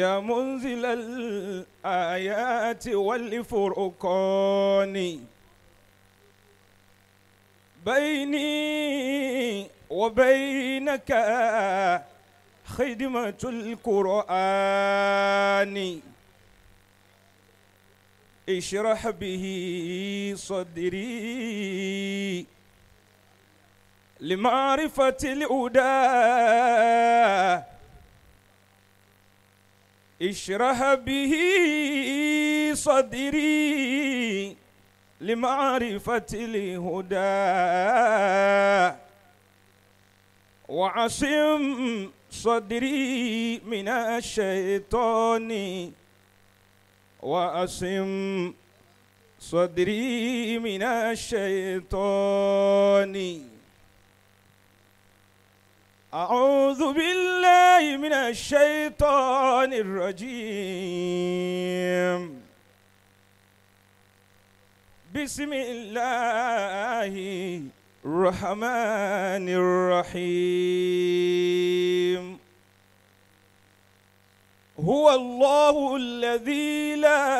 يا منزل الآيات والفرقان بيني وبينك خدمة القرآن اشرح به صدري لمعرفة الأداء اشرح به صدري لمعرفة الهدى وعصم صدري من الشيطان وعصم صدري من الشيطان أعوذ بالله من الشيطان الرجيم بسم الله الرحمن الرحيم هو الله الذي لا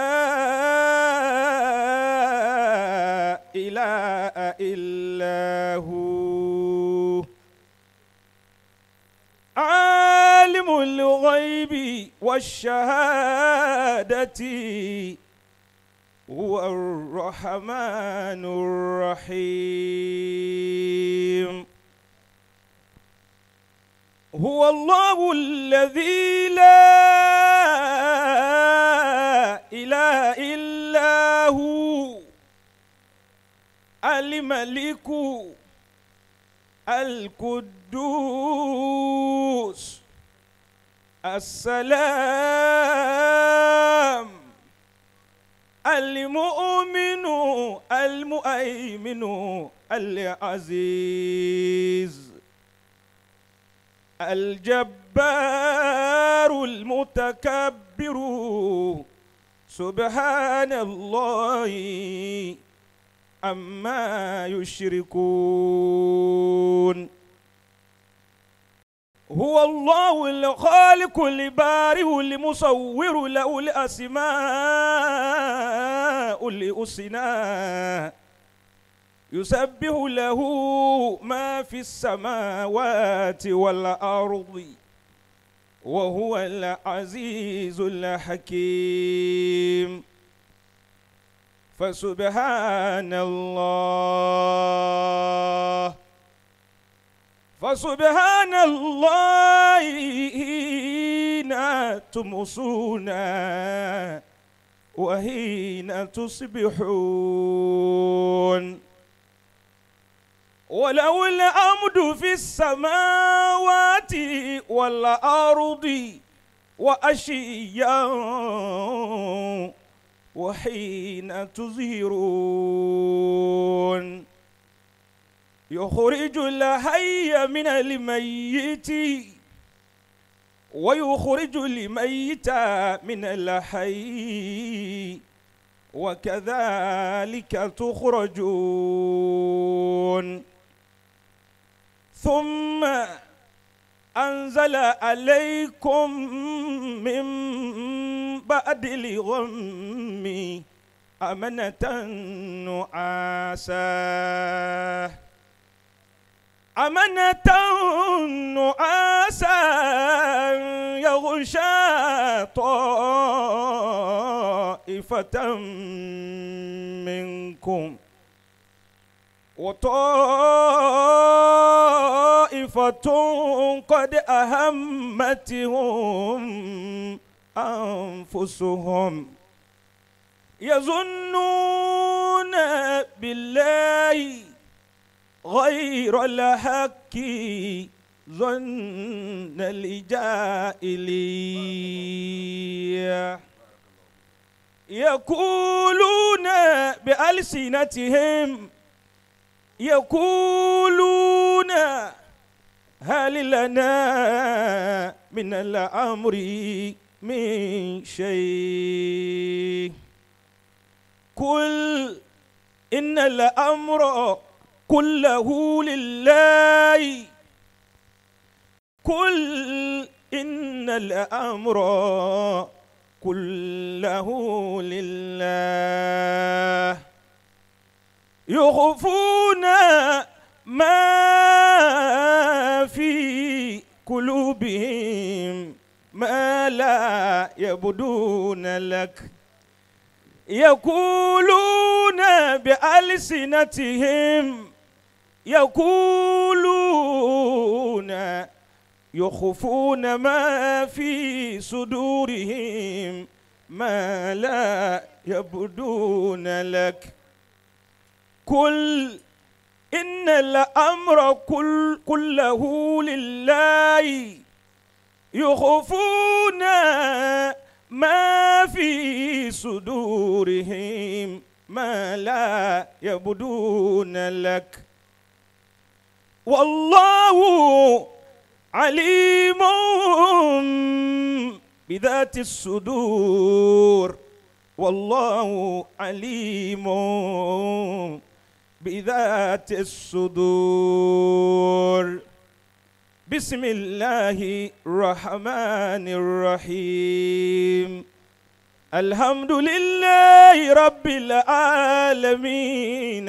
إله إلا هو والشهادة هو الرحمن الرحيم هو الله الذي لا إله إلا هو الملك القدوس السلام المؤمن المؤمن العزيز الجبار المتكبر سبحان الله أما يشركون هو الله الخالق اللي بارئ اللي مصور له الأسماء اسنا يسبح له ما في السماوات والأرض وهو العزيز الحكيم فسبحان الله فسبحان الله حين تمسون وحين تصبحون ولو الأمد في السماوات والأرض وأشيا وحين تظهرون يخرج الحي من الميت ويخرج الميت من الحي وكذلك تخرجون ثم أنزل عليكم من بعد الغم أمنة نعاساً أمنة نعاسا يغشى طائفة منكم وطائفة قد أهمتهم أنفسهم يظنون بالله غير الحق ظن الجاهلية يقولون بألسنتهم يقولون هل لنا من الأمر من شيء قل إن الأمر كله لله كل إن الأمر كله لله يخفون ما في قلوبهم ما لا يبدون لك يقولون بألسنتهم يقولون يخفون ما في صدورهم ما لا يبدون لك قل إن الأمر كل كله لله يخفون ما في صدورهم ما لا يبدون لك والله عليم بذات الصدور والله عليم بذات الصدور بسم الله الرحمن الرحيم الحمد لله رب العالمين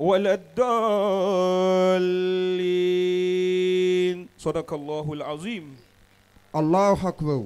ولا الضالين صدق الله العظيم الله أكبر